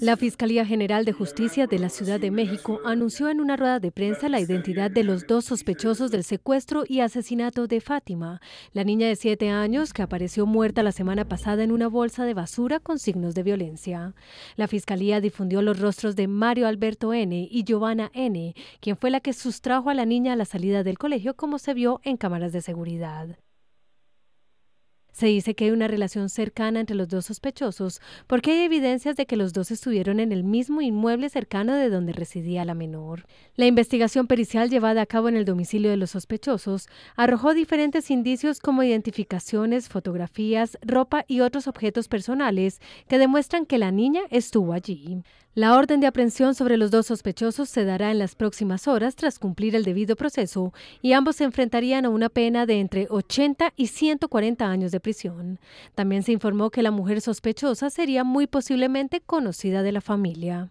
La Fiscalía General de Justicia de la Ciudad de México anunció en una rueda de prensa la identidad de los dos sospechosos del secuestro y asesinato de Fátima, la niña de siete años que apareció muerta la semana pasada en una bolsa de basura con signos de violencia. La Fiscalía difundió los rostros de Mario Alberto N. y Giovanna N., quien fue la que sustrajo a la niña a la salida del colegio como se vio en cámaras de seguridad. Se dice que hay una relación cercana entre los dos sospechosos porque hay evidencias de que los dos estuvieron en el mismo inmueble cercano de donde residía la menor. La investigación pericial llevada a cabo en el domicilio de los sospechosos arrojó diferentes indicios como identificaciones, fotografías, ropa y otros objetos personales que demuestran que la niña estuvo allí. La orden de aprehensión sobre los dos sospechosos se dará en las próximas horas tras cumplir el debido proceso y ambos se enfrentarían a una pena de entre 80 y 140 años de prisión. También se informó que la mujer sospechosa sería muy posiblemente conocida de la familia.